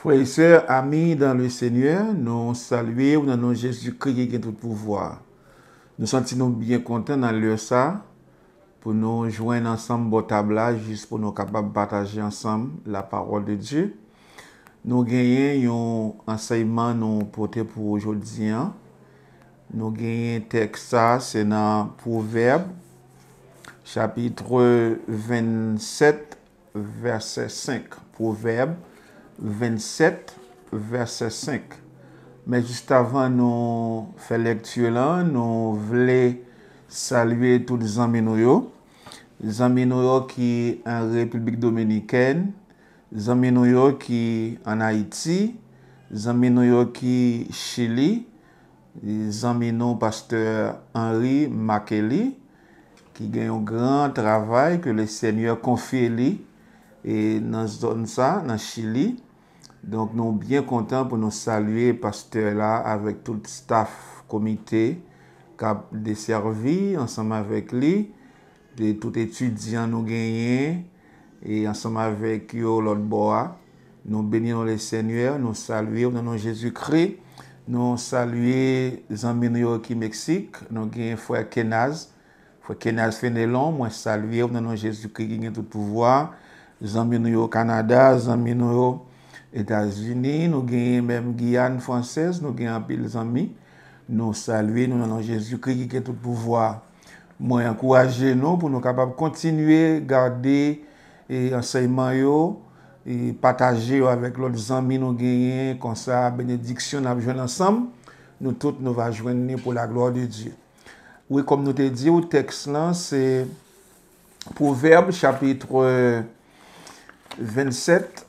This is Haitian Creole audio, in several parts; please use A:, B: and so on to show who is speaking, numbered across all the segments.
A: Frayese, ami, dan le Seigneur, nou salue ou nan nou Jezu kriye gen tout pouvoar. Nou santi nou byen konten nan lè sa pou nou jwen ansam bo tabla jis pou nou kapab bataje ansam la parol de Dieu. Nou genyen yon ansayman nou pote pou oujoldiyan. Nou genyen teksa se nan pou verbe. Chapitre 27 verset 5 pou verbe. 27, verset 5. Men jist avan nou fe lektye lan, nou vle salye tout zami nou yo. Zami nou yo ki an Republik Dominiken, zami nou yo ki an Haiti, zami nou yo ki Chili, zami nou pasteur Henri Makeli, ki gen yon gran travay ke le Senyor konfye li, e nan zon sa, nan Chili. Donk nou byen kontan pou nou salye Pasteur la avèk tout staff Komite Kap deservi ansam avèk li De tout etudyan nou genyen E ansam avèk Yo Lord Boa Nou benye nou le senyè Nou salye ou nanon Jezou kri Nou salye zanmi nou yo ki Meksik Nou genyen fwa Kenaz Fwa Kenaz fwenelon Mwen salye ou nanon Jezou kri genyen toutou vwa Zanmi nou yo Kanada Zanmi nou yo Etats-Unis, nou genyen mèm Giyan fransèz, nou genyen apèl zami, nou salve, nou nanon Jezou kri gikè tout pouvoi. Mwen yon kouwaje nou pou nou kapab kontinue, gade, yon e, seyman yo, e, pataje yo avèk lòl zami nou genyen, konsa benediksyon ap jwen ansam, nou tout nou va jwen nè pou la glòre di Diyo. Ouè kom nou te di ou teks lan, se pou verbe chapitre 27. Euh,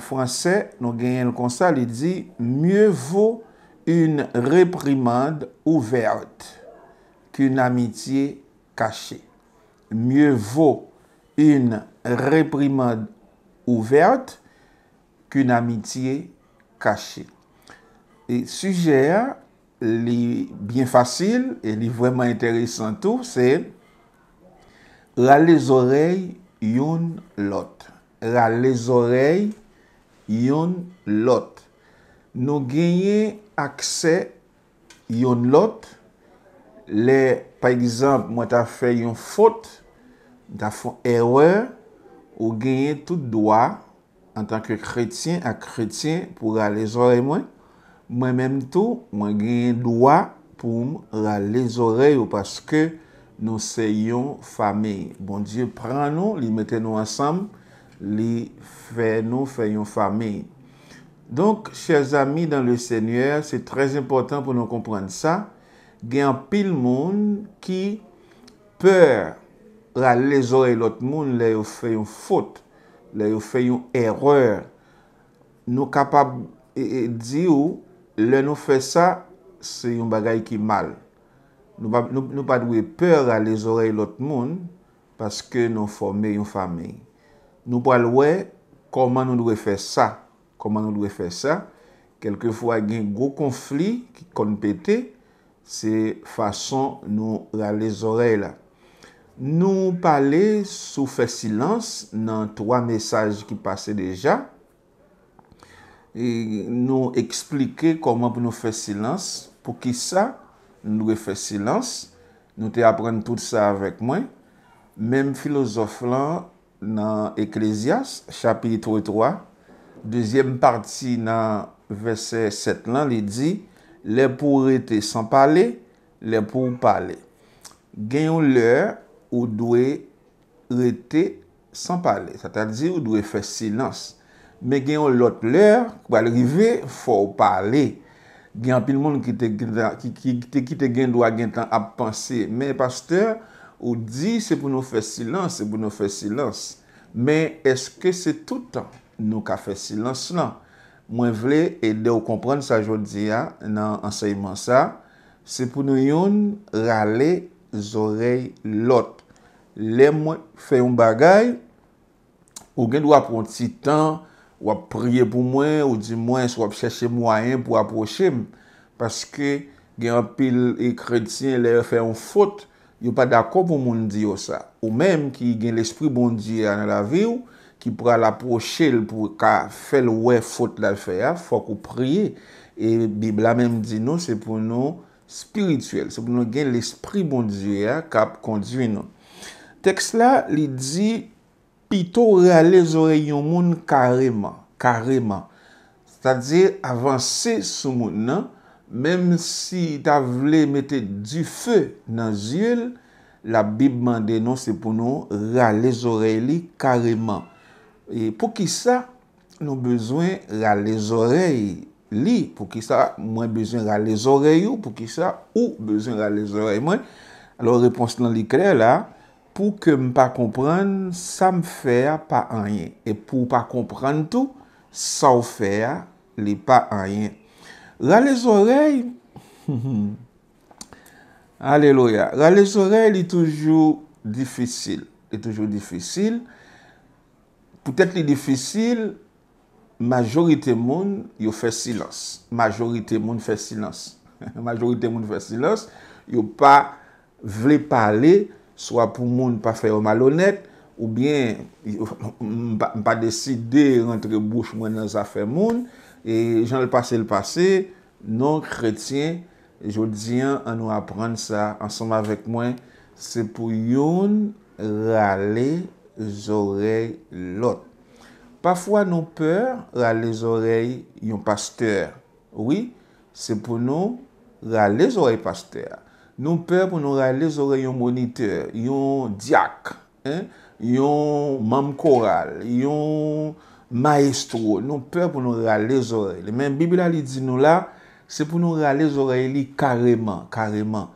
A: fwansè, nou genyen l konsal, li di, mye vo yon reprimand ouvert ki yon amitye kache. Mye vo yon reprimand ouvert ki yon amitye kache. Sujè, li byen fasil, li vwèman enteresantou, se, ralèz orey yon lot. Ralèz orey Yon lot. Nou genye akse yon lot. Le, pa egizamp, mwen ta fe yon fote, da fon ewe, ou genye tout doa, an tanke kretien ak kretien pou ralez ore mwen. Mwen menm tou, mwen genye doa pou mwen ralez ore yo paske nou se yon fame. Bon, diyo pran nou, li mette nou ansambe, li fè nou fè yon famey. Donk, chèz ami dan le sènyèr, sè trèz important pou nou komprenn sa, gen pil moun ki pèr ral lèzore lòt moun lè yon fè yon fote, lè yon fè yon erreur. Nou kapab di ou, lè nou fè sa, sè yon bagay ki mal. Nou pad wè pèr ral lèzore lòt moun, paske nou fòmè yon famey. Nou pal wè koman nou dwe fè sa. Koman nou dwe fè sa. Kelke fwa gen gwo konflik kon pète. Se fason nou ralè zore la. Nou pale sou fè silans nan 3 mesaj ki pase deja. E nou explike koman pou nou fè silans. Pou ki sa nou dwe fè silans. Nou te apren tout sa avèk mwen. Mem filosof lan... nan Ecclesiast, chapitre 3, dezyem parti nan verset 7 lan li di, le pou rete san pale, le pou pale. Genyon lè, ou dwe rete san pale, sa ta di ou dwe fe silans. Me genyon lot lè, kwa li rive, fo pale. Genyon pil moun ki te gen do a gen tan ap panse, me pasteur, Ou di, se pou nou fè silans, se pou nou fè silans. Men, eske se toutan nou ka fè silans lan? Mwen vle, e de ou kompran sa jodi ya nan anseyman sa, se pou nou yon rale zorey lot. Le mwen fè yon bagay, ou gen dwa pou an titan, wap priye pou mwen, ou di mwen sou ap chèche mwa yon pou ap pochim, paske gen apil ekretin le fè yon fote, yo pa d'akop pou moun di yo sa. Ou mèm ki gen l'esprit bondi ya nan la vi ou, ki pou al aproche l pou ka fèl wè fote la fè ya, fòk ou priye, e bib la mèm di nou, se pou nou spirituel, se pou nou gen l'esprit bondi ya kap kondiwen nou. Tekst la li di, pito realez ore yon moun kareman, kareman, sa di avanse sou moun nan, Mem si ta vle mette di fe nan zyele, la bib mande nou se pou nou ralez ore li kareman. E pou ki sa nou bezwen ralez ore li, pou ki sa mwen bezwen ralez ore yo, pou ki sa ou bezwen ralez ore mwen. Alo repons nan li kre la, pou ke m pa kompran sa m fer pa anyen. E pou pa kompran tou, sa ou fer li pa anyen. Ralez orey, aleloya, ralez orey li toujou difisil. Li toujou difisil. Poutet li difisil, majorite moun yo fè silans. Majorite moun fè silans. Majorite moun fè silans. Yo pa vle pale, swa pou moun pa fè yo malonet, ou bien yo pa deside rentre bouch mwen nan zafè moun, E jan l'pase l'pase, nou kretien, joun diyan an nou apren sa ansanman vek mwen, se pou yon rale zorey lot. Pafwa nou per rale zorey yon pasteur. Oui, se pou nou rale zorey pasteur. Nou per pou nou rale zorey yon moniteur, yon diak, yon mam koral, yon... Maestro, nou pèr pou nou râle zorey li. Men, bibila li di nou la, se pou nou râle zorey li kareman, kareman.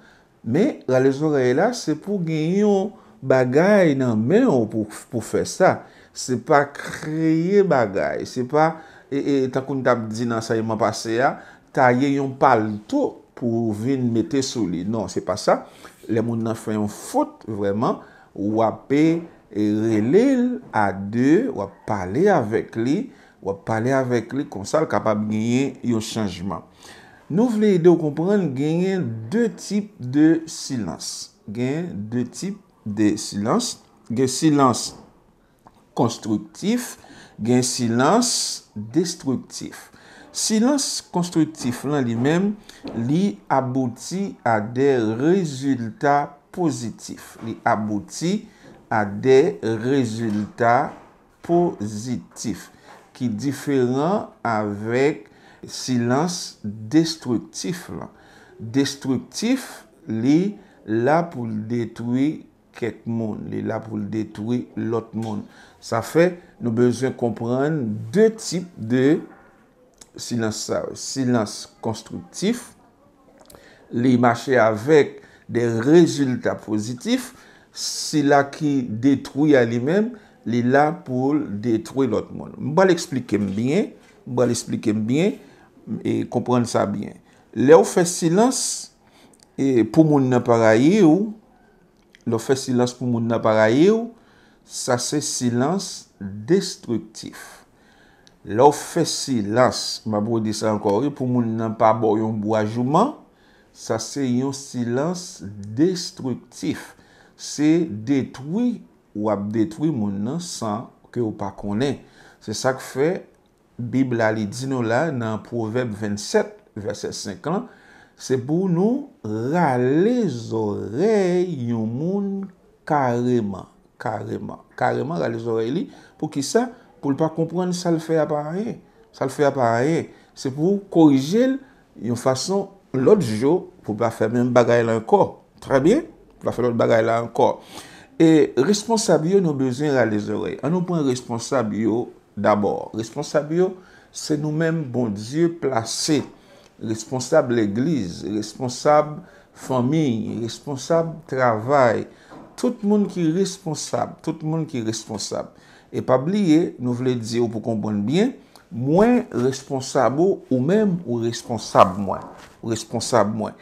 A: Men, râle zorey la, se pou gen yon bagay nan men ou pou fè sa. Se pa kreye bagay, se pa, e takoun tab di nan sa yon mwapase ya, ta ye yon palto pou vin metè soli. Non, se pa sa, le moun nan fè yon fote, vreman, wapè, E relel a de wap pale avek li, wap pale avek li kon sa l kapab genyen yo chanjman. Nou vle ide ou kompran genyen de tip de silans. Genyen de tip de silans. Genye silans konstruktif, genye silans destruktif. Silans konstruktif lan li men, li aboti a de rezultat pozitif. Li aboti... a de rezultat pozitif, ki diferan avek silans destruktif lan. Destruktif li la pou l detoui ket moun, li la pou l detoui lot moun. Sa fe nou bezwen kompren de tip de silans konstruktif, li mache avek de rezultat pozitif, Si la ki detrou ya li men, li la pou detrou lout moun. Mba li eksplikem byen, mba li eksplikem byen e kompren sa byen. Lè ou fè silans pou moun nan para yi ou, lè ou fè silans pou moun nan para yi ou, sa se silans destruktif. Lè ou fè silans, mba pou di sa ankor, pou moun nan para yon bouajouman, sa se yon silans destruktif. Se detwi ou ap detwi moun nan san ke ou pa konen. Se sa ke fe, bib la li di nou la nan proverb 27, verset 5 lan. Se pou nou ralez ore yon moun kareman. Kareman. Kareman ralez ore li. Po ki sa, pou l pa kompran sa l fe apare. Sa l fe apare. Se pou korije l yon fason l ot jo pou pa fe moun bagay lan ko. Tra biye? Va falot bagay la ankor. E responsab yo nou bezin la lezorey. An nou pon responsab yo dabor. Responsab yo, se nou men bon diyo plase. Responsab l'eglize, responsab fami, responsab travay. Tout moun ki responsab, tout moun ki responsab. E pa bliye nou vle diyo pou konpon bien, mwen responsabo ou men mwen responsab mwen. responsab mwen.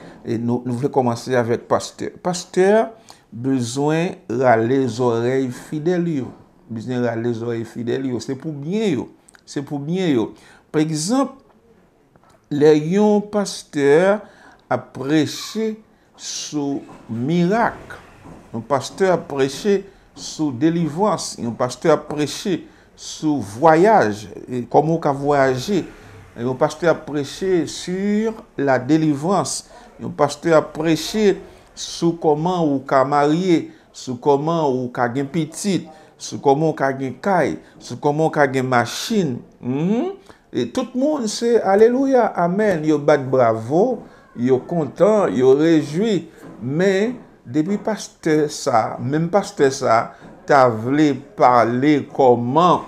A: Nou vle komanse avet pasteur. Pasteur, bezwen ralez orey fidel yo. Bezwen ralez orey fidel yo. Se pou bine yo. Se pou bine yo. Prekzamp, le yon pasteur apreche sou mirak. Yon pasteur apreche sou delivans. Yon pasteur apreche sou voyaj. Komon ka voyaje? Yon paste apreche sur la delivrance. Yon paste apreche soukoman ou kamarye, soukoman ou kage pitit, soukoman ou kage kay, soukoman ou kage maschin. Mm-hmm. Et tout moun se aleluya, amen, yo bat bravo, yo kontan, yo rejoui. Men, debi paste sa, men paste sa, ta vle pale koman,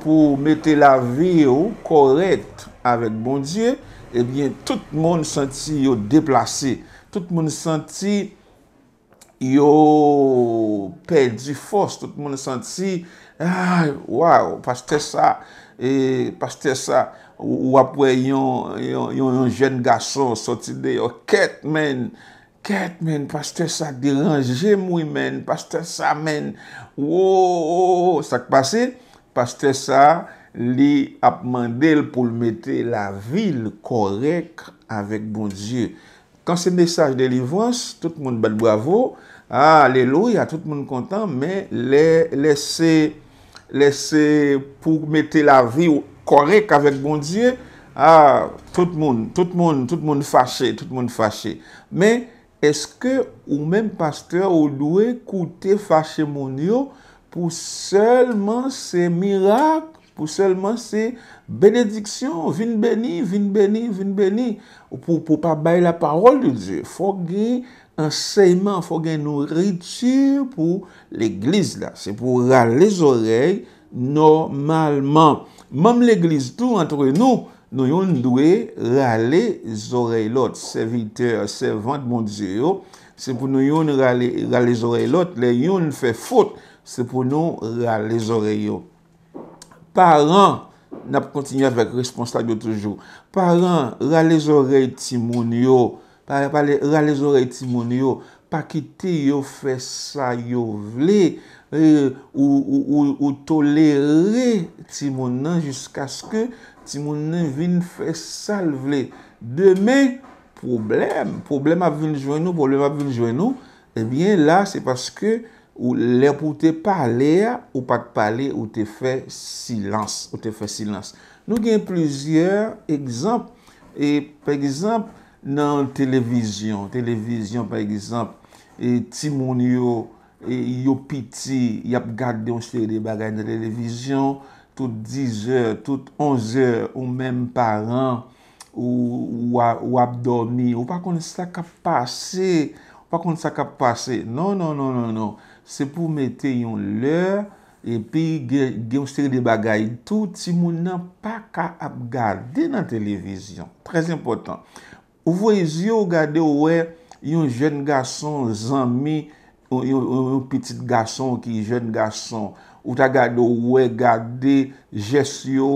A: pou mette la vi yo korekt avèk bon diye, ebyen, tout moun senti yo deplase. Tout moun senti yo pel di fos. Tout moun senti, waw, pastè sa, pastè sa, wapwe yon jen gason soti de yo ket men, ket men, pastè sa, diranje mou men, pastè sa men, waw, waw, waw, sak pase, Paste sa li ap mandel pou mette la vil korek avèk bon Diyo. Kan se mesaj de li vans, tout moun bad bravo, a lélo ya tout moun kontan, men lese pou mette la vil korek avèk bon Diyo, a tout moun fache, tout moun fache. Men eske ou men paste ou lou e koute fache moun yo, pou selman se mirak, pou selman se benediksyon, vinbeni, vinbeni, vinbeni, pou pa bay la parol de Diyo. Fogye enseyman, fogye nou ritir pou l'Eglise la. Se pou ralez orey normalman. Mam l'Eglise tou antre nou, nou yon dwe ralez orey lot. Se vite, se vante, moun Diyo, se pou nou yon ralez orey lot, le yon fè fote, Se pou nou, ralez ore yo. Paran, nap kontinu avèk, responsable yo toujou. Paran, ralez ore ti moun yo. Paran, ralez ore ti moun yo. Pakite yo fè sa yo vle. Euh, ou tolere ti moun nan, jiskas ke ti moun nan vin fè sal vle. Demè, problem. Problem avèn jwen nou, problem avèn jwen nou. Ebyen eh la, se paske, Ou lèp ou te pale, ou pa te pale, ou te fe silans, ou te fe silans. Nou gen plizye e, exemple, e pe gizemple nan televizyon, televizyon pe gizemple, e timon yo, yo piti, yap gade yon sferi bagay nan televizyon, tout 10 ou 11 ou menm paran, ou ap dormi, ou pa kon sa kap pase, ou pa kon sa kap pase, non, non, non, non, non. Se pou mette yon lè, epi gen yon stèri de bagay tout, ti moun nan pa ka ap gade nan televizyon. Très important. Ou vwè yon gade wè, yon jèn gason zanmi, yon petit gason ki jèn gason. Ou ta gade wè gade, jèsyo,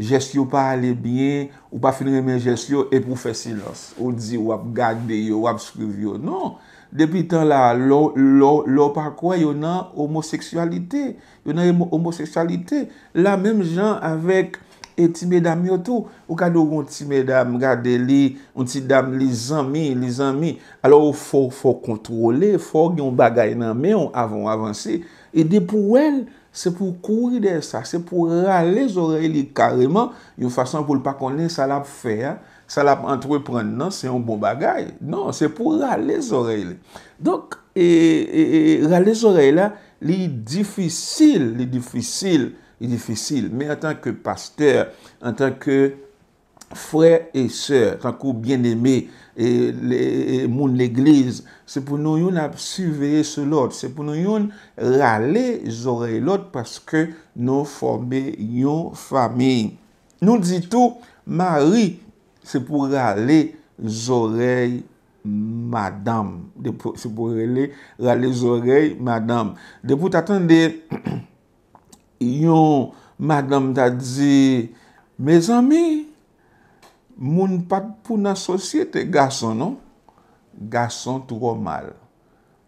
A: jèsyo pa ale bien, ou pa finre men jèsyo, epou fè silòs. Ou di wap gade yo, wap skriv yo. Non! Depi tan la, lor pakwa yon nan homoseksualite. Yon nan yon homoseksualite. La menm jan avèk eti medam yotou. Ou kado yon eti medam gade li, yon eti dam li zami, li zami. Alo ou fòk fòk kontrole, fòk yon bagay nan men avon avansi. E depi wèl, Se pou kouri de sa, se pou ralez oreli kareman, yon fason pou l pa konen salap fer, salap entreprennan, se yon bon bagay. Non, se pou ralez oreli. Donk, e, e, e, ralez oreli li yi difisil, li yi difisil, li yi difisil. Men an tanke pasteur, an tanke... Frè et sèr, tan kou byen eme, moun l'eglize, se pou nou yon ap si veye se lot, se pou nou yon rale zorey lot, paske nou formè yon fami. Nou di tou, mari, se pou rale zorey madame. Se pou rale zorey madame. De pou tatande, yon madame ta di, me zami? moun pat pou nan sosye te gason, non? Gason tro mal.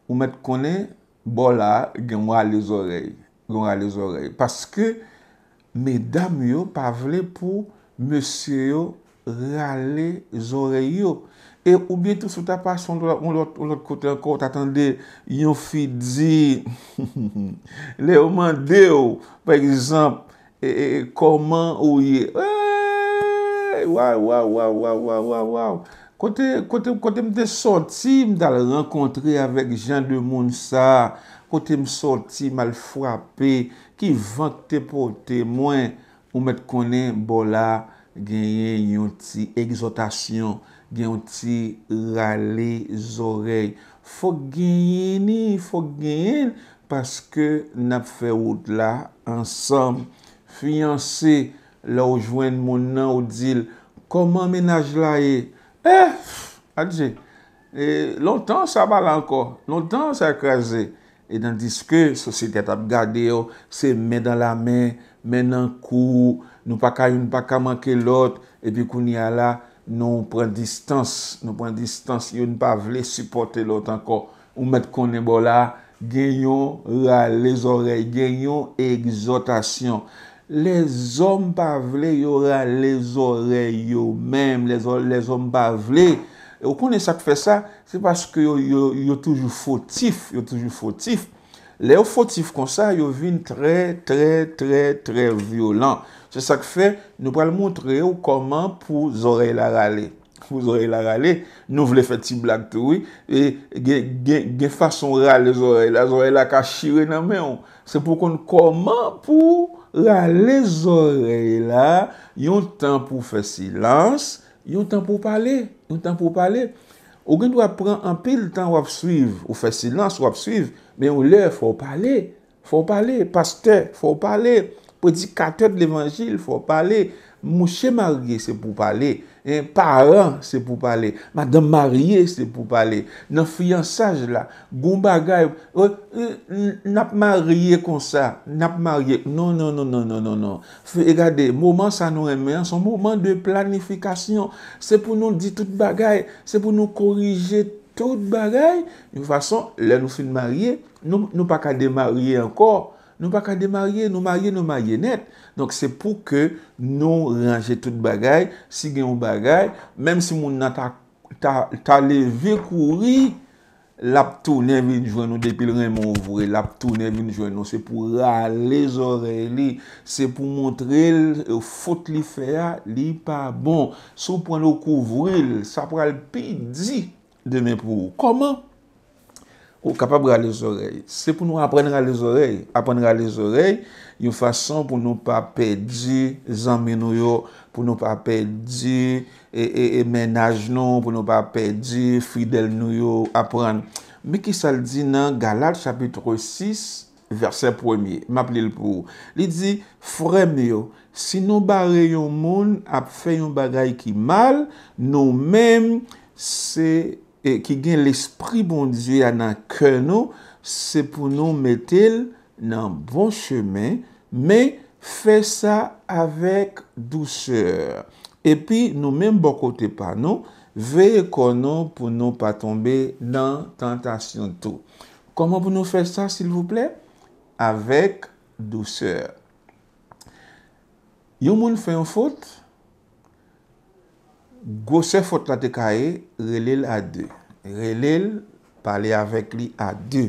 A: Ou met konen, bola gen walez orey. Gwalez orey. Paske, medam yo pa vle pou monsye yo ralez orey yo. E oubietou sou ta pason ou lot kote an kote, atande, yon fi di, le ouman de yo, par exemple, e koman ouye, e, Waw waw waw waw waw waw waw waw waw waw waw bote. Kote kote kote mte sorti m dal renkontri avèk jen di moun sa. Kote m sorti m al frapè ki vante potè mwen ou mèt konen bola genye yon ti egzotasyon. Genye yon ti rale zorey. Fok genye ni fok genye. Paske nap fe wot la ansam. Fiyansè. Fiyansè. la ou jwen moun nan ou dil, koman menaj la e? Eh! Adje! E, lontan sa bala anko, lontan sa kreze. E dandiske, sosyetet ap gade yo, se men dan la men, men nan kou, nou pa kayoun, nou pa ka manke lot, epi kou ni ala, nou pren distans, nou pren distans, yo nou pa vle supporte lot anko. Ou met konen bo la, genyon ral, les ore, genyon exotasyon. Le zom pa vle yo rale le zore yo mem, le zom pa vle. Ou konen sak fe sa, se baske yo toujou fotif, yo toujou fotif. Le yo fotif kon sa, yo vin tre, tre, tre, tre violent. Se sak fe, nou pral montre yo koman pou zore la rale. Pou zore la rale, nou vle fe ti blak te ou, e ge fason rale zore la, zore la ka shire nan men ou. Se pou konen koman pou... Ou a les orey la, yon tan pou fè silans, yon tan pou pale, yon tan pou pale. Ou gen dwa pran anpil tan wap suiv, wap fè silans, wap suiv, men ou lè fò pale, fò pale, paste fò pale, predikatèd l'Evangil fò pale. Mouche marye se pou pale, paran se pou pale, madame marye se pou pale, nan fiyansaj la, goun bagay, euh, euh, nap marye konsa, nap marye, non, non, non, non, non, non, non. Fwe egade, mouman sa nou eme ansan, mouman de planifikasyon, se pou nou di tout bagay, se pou nou korije tout bagay, yon fason, lè nou fin marye, nou pakade marye ankor, Nou baka de marye, nou marye nou marye net. Donk se pou ke nou range tout bagay, sigen ou bagay. Mem si moun nan ta leve kouri, lap tou nevin jweno depil remon vwere. Lap tou nevin jweno se pou rale zore li. Se pou montre e fote li feya li pa bon. Sou pwano kouvwere, sa pral pe di deme pou. Koman? Ou kapab gale zorey. Se pou nou apren gale zorey. Apen gale zorey. Yon fason pou nou pa pedi zanme nou yo. Pou nou pa pedi emenajnon. Pou nou pa pedi fidel nou yo. Aprend. Miki sal di nan Galat chapitre 6 verset 1. M ap li l pou. Li di furem yo. Si nou bare yon moun ap fe yon bagay ki mal. Nou men se... E ki gen l'esprit bon diya nan ke nou, se pou nou metel nan bon chemen, me fe sa avek douseur. Epi nou menm bokote pa nou, veye kon nou pou nou pa tombe nan tentasyon tou. Koman pou nou fe sa, sil vou ple? Avek douseur. Yon moun fe yon fote? Gose fote la te kae, relel a de. Relel, pale avek li a de.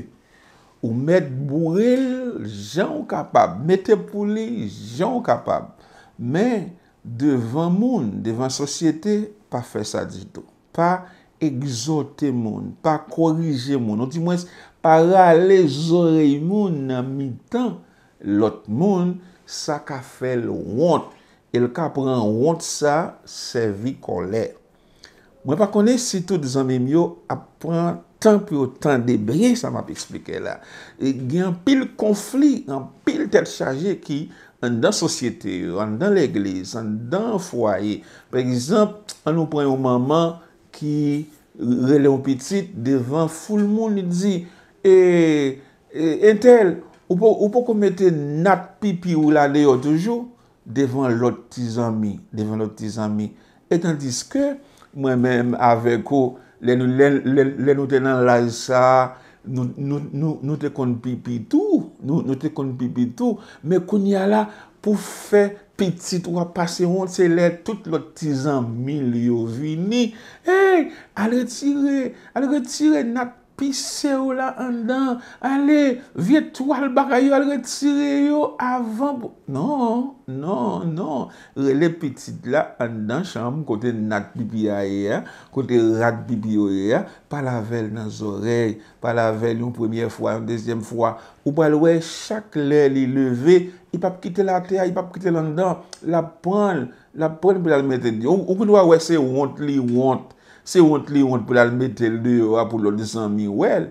A: Ou met bourel, jan w kapab. Mete pou li, jan w kapab. Men, devan moun, devan sosyete, pa fe sa dito. Pa egzote moun, pa korije moun. Ou ti mwese, para le zorey moun nan mi tan, lot moun, sa ka fe lwant. El ka pran wonsa, sevi kolè. Mwen pa kone sitou di zanmè myo, ap pran tan pi otan debri, sa map eksplike la. E gyan pil konflik, gyan pil tel chaje ki, an dan sosyete, an dan l'eglise, an dan fwaye. Par exemple, an nou pran yon maman ki rele yon pitit, devan ful moun ni di, e, e entel, ou pou komete nat pipi ou la deyo toujou, Devon lot ti zami. Devon lot ti zami. Etan diske, mwen men ave ko, le nou tenan la yisa, nou te kon pipi tou. Nou te kon pipi tou. Me koun ya la pou fe pitit, wapase yon se le, tout lot ti zami li yo vini. Hey, al retire, al retire nat. Pisè ou la an dan, ale, vie to al baka yo, al retire yo, avan pou... Non, non, non, le petit la an dan chanm kote nak bibi a ye, kote rak bibi yo ye, pala vel nan zorey, pala vel yon premye fwa, yon dezyem fwa, ou pala wey chak lè li leve, i pap kite la te, i pap kite lan dan, la pran, la pran pou la meten di, ou pou do a wey se wont li wont, Se want li want pou lal metel de ou apou lal de zanmi ou el.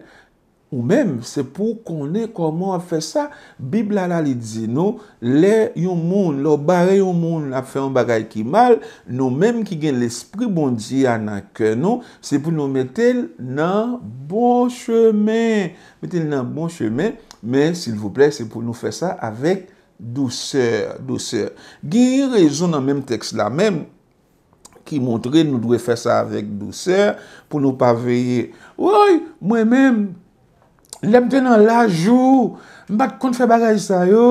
A: Ou men, se pou konen koman a fe sa. Bib lal alidze nou, le yon moun, lo bare yon moun la fe an bagay ki mal, nou men ki gen l'esprit bon di an akè nou, se pou nou metel nan bon chemen. Metel nan bon chemen, men, sil vouple, se pou nou fe sa avèk dou sèr, dou sèr. Gen yon rezon nan menm teks la menm. Ki montre nou dwe fè sa avèk dou sè, pou nou pa veye. Woy, mwen mèm, lèm tè nan lajou, mbat kon fè bagay sa yo,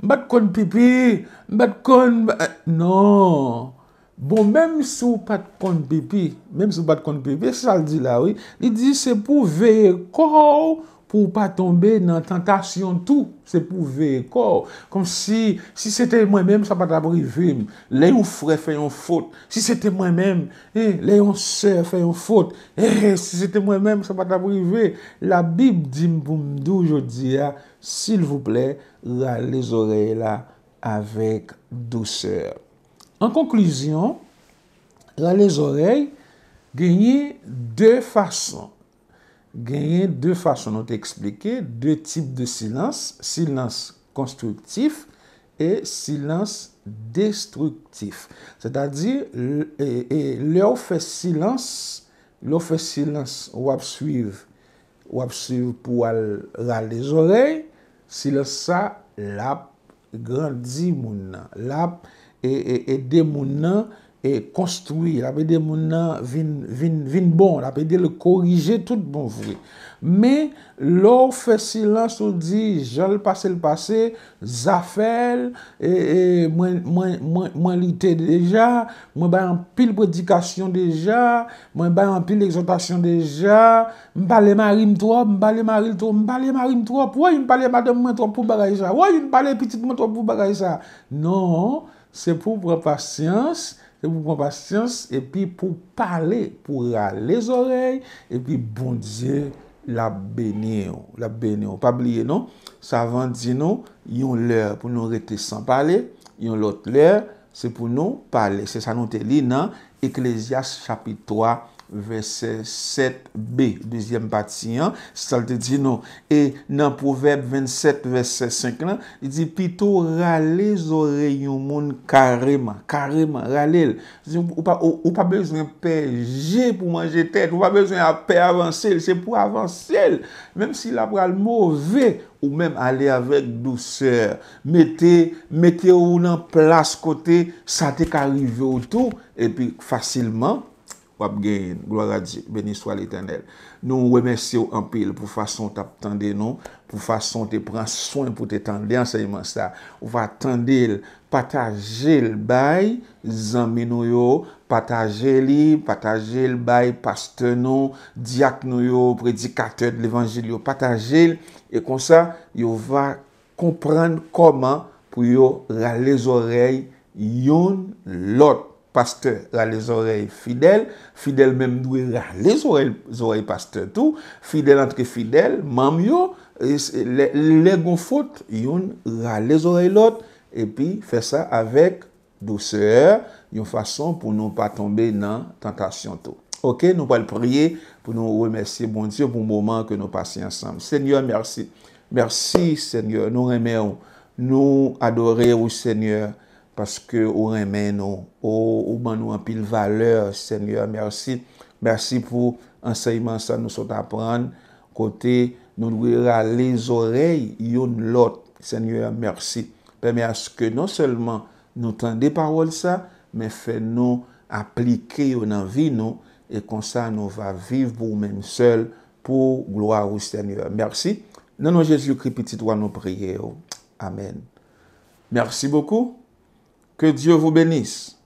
A: mbat kon pipi, mbat kon... Eh, non, bon mèm sou pat kon pipi, mbèm sou pat kon pipi, chal di la wè, ni di se pou veye koròw. pou pa tombe nan tentasyon tout se pou vekor. Kom si, si sete mwen menm sa pata brive, le yon fre fè yon fote, si sete mwen menm, le yon se fè yon fote, si sete mwen menm sa pata brive, la bib di m pou mdou jodi ya, sil vouple, ral les orey la, avek dou se. An konklusyon, ral les orey, genye de fason. genyen dwe fason nou te eksplike, dwe tip de silans, silans konstruktif, e silans destruktif. Se ta di, e le ou fe silans, le ou fe silans wap suiv, wap suiv pou al ral de zorey, silasa lap, grandi moun nan, lap e de moun nan, konstrui, la pe de moun nan vin bon, la pe de le korije tout bon vwe. Me, lor fe silan sou di jan l'pase l'pase, zafel, mwen lite deja, mwen bayan pil predikasyon deja, mwen bayan pil exotasyon deja, mbale marym trop, mbale marym trop, mbale marym trop, woy mbale mbate mwen trop pou bagay sa, woy mbale piti mwen trop pou bagay sa. Non, se pou pre patyans, Se pou pon pasyans, e pi pou pale, pou ral les orey, e pi bon diye la bene yo. La bene yo. Pa bliye nou, savan di nou, yon lèr pou nou rete san pale, yon lot lèr, se pou nou pale. Se sa nou te li nan Eklezias chapitoua. verset 7b, deuxième bâti, sa te di nou, e nan proverbe 27 verset 5 nan, di pito râle zo rey yon moun karema, karema, râle, ou pa bezwen pe jè pou manje tèk, ou pa bezwen pe avansèl, se pou avansèl, menm si la pral mouvè, ou menm ale avèk dou sèr, mette ou nan plas kote, sa te karive ou tou, e pi fasilman, Wap gen, glora di, beniswa l'eternel. Nou wè mè syo anpil pou fason tap tende nou, pou fason te pran soyn pou te tende ansèyman sa. Ou va tende, patajel bay, zanmè nou yo, patajeli, patajel bay, pastè nou, diak nou yo, predikater de l'evangil yo, patajel. E kon sa, yo va komprenn koman pou yo ralè zorey yon lot. Pasteur ra le zorey fidel, fidel mem dwe ra le zorey pasteur tou, fidel antre fidel, mam yo, le gon foute, yon ra le zorey lot, epi fe sa avek douseur, yon fason pou nou pa tombe nan tentasyon tou. Ok, nou pal priye pou nou remesye bon diyo pou mouman ke nou pasey ansam. Senyor, mersi. Mersi, senyor, nou reme ou. Nou adore ou, senyor. Paske ou remen nou, ou man nou apil valeur, seigneur, mersi. Mersi pou ansayman sa nou sot apran, kote nou lwira les orey yon lot, seigneur, mersi. Peme aske nou selman nou tan de parol sa, men fe nou aplike yon anvi nou, e konsa nou va viv pou men sel pou gloa ou seigneur, mersi. Nanon Jezu kripi titwa nou priye yo, amen. Mersi bokou. Que Dieu vous bénisse.